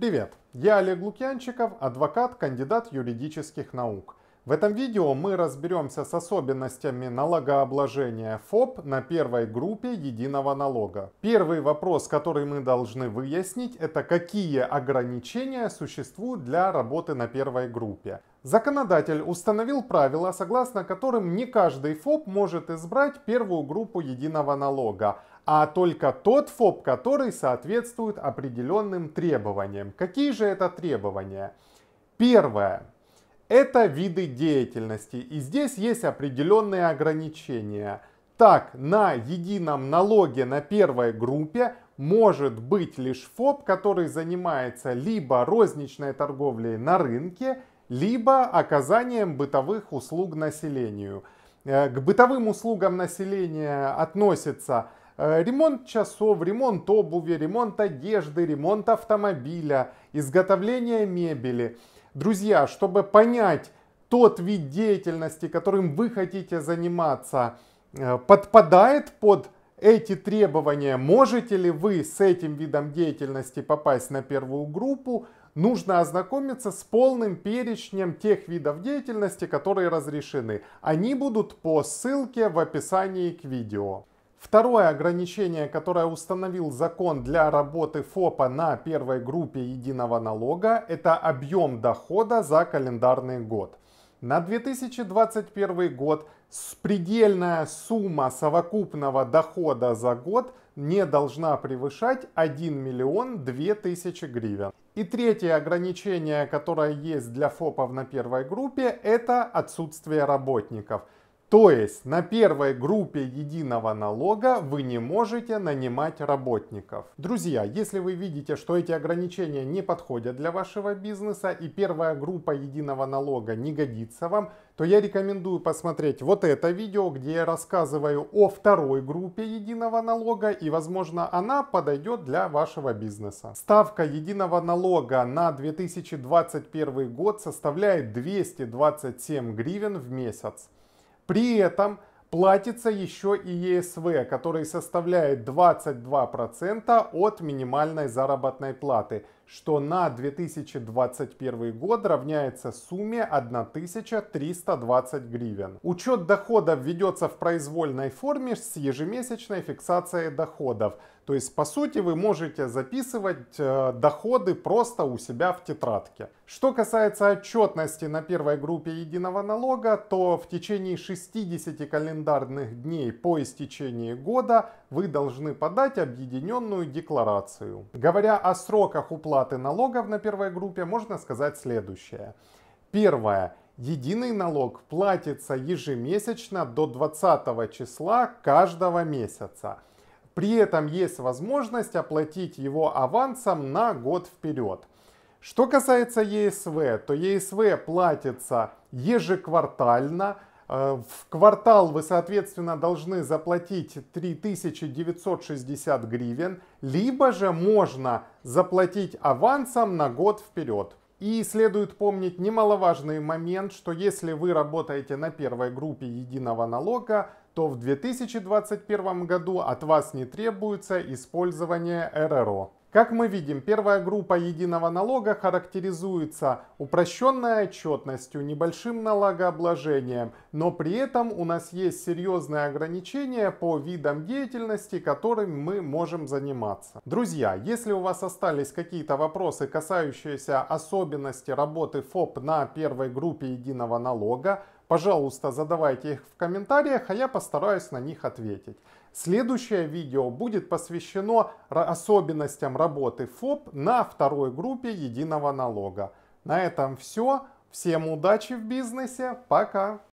Привет, я Олег Лукьянчиков, адвокат, кандидат юридических наук. В этом видео мы разберемся с особенностями налогообложения ФОП на первой группе единого налога. Первый вопрос, который мы должны выяснить, это какие ограничения существуют для работы на первой группе. Законодатель установил правила, согласно которым не каждый ФОП может избрать первую группу единого налога, а только тот ФОП, который соответствует определенным требованиям. Какие же это требования? Первое это виды деятельности, и здесь есть определенные ограничения. Так, на едином налоге на первой группе может быть лишь ФОП, который занимается либо розничной торговлей на рынке, либо оказанием бытовых услуг населению. Э, к бытовым услугам населения относятся э, ремонт часов, ремонт обуви, ремонт одежды, ремонт автомобиля, изготовление мебели – Друзья, чтобы понять тот вид деятельности, которым вы хотите заниматься, э, подпадает под эти требования, можете ли вы с этим видом деятельности попасть на первую группу, нужно ознакомиться с полным перечнем тех видов деятельности, которые разрешены. Они будут по ссылке в описании к видео. Второе ограничение, которое установил закон для работы ФОПа на первой группе единого налога, это объем дохода за календарный год. На 2021 год предельная сумма совокупного дохода за год не должна превышать 1 миллион 2 тысячи гривен. И третье ограничение, которое есть для ФОПов на первой группе, это отсутствие работников – то есть на первой группе единого налога вы не можете нанимать работников. Друзья, если вы видите, что эти ограничения не подходят для вашего бизнеса и первая группа единого налога не годится вам, то я рекомендую посмотреть вот это видео, где я рассказываю о второй группе единого налога и, возможно, она подойдет для вашего бизнеса. Ставка единого налога на 2021 год составляет 227 гривен в месяц. При этом платится еще и ЕСВ, который составляет 22% от минимальной заработной платы – что на 2021 год равняется сумме 1320 гривен. Учет доходов ведется в произвольной форме с ежемесячной фиксацией доходов. То есть, по сути, вы можете записывать э, доходы просто у себя в тетрадке. Что касается отчетности на первой группе единого налога, то в течение 60 календарных дней по истечении года вы должны подать объединенную декларацию. Говоря о сроках уплаты уплаты налогов на первой группе можно сказать следующее. Первое. Единый налог платится ежемесячно до 20 числа каждого месяца. При этом есть возможность оплатить его авансом на год вперед. Что касается ЕСВ, то ЕСВ платится ежеквартально – а, в квартал вы, соответственно, должны заплатить 3960 гривен, либо же можно заплатить авансом на год вперед. И следует помнить немаловажный момент, что если вы работаете на первой группе единого налога, то в 2021 году от вас не требуется использование РРО. Как мы видим, первая группа единого налога характеризуется упрощенной отчетностью, небольшим налогообложением, но при этом у нас есть серьезные ограничения по видам деятельности, которыми мы можем заниматься. Друзья, если у вас остались какие-то вопросы, касающиеся особенностей работы ФОП на первой группе единого налога, пожалуйста, задавайте их в комментариях, а я постараюсь на них ответить. Следующее видео будет посвящено особенностям работы ФОП на второй группе единого налога. На этом все. Всем удачи в бизнесе. Пока.